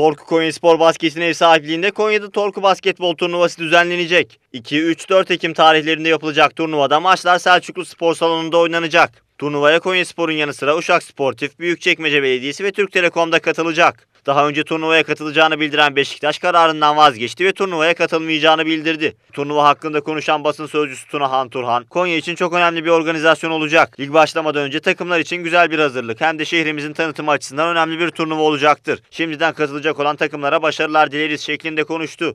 Torku Konya Spor Basket'in ev sahipliğinde Konya'da Torku Basketbol Turnuvası düzenlenecek. 2, 3, 4 Ekim tarihlerinde yapılacak turnuvada maçlar Selçuklu Spor Salonu'nda oynanacak. Turnuvaya Konyaspor'un yanı sıra Uşak Sportif, Büyükçekmece Belediyesi ve Türk Telekom'da katılacak. Daha önce turnuvaya katılacağını bildiren Beşiktaş kararından vazgeçti ve turnuvaya katılmayacağını bildirdi. Turnuva hakkında konuşan basın sözcüsü Tunahan Turhan, Konya için çok önemli bir organizasyon olacak. Lig başlamadan önce takımlar için güzel bir hazırlık hem de şehrimizin tanıtımı açısından önemli bir turnuva olacaktır. Şimdiden katılacak olan takımlara başarılar dileriz şeklinde konuştu.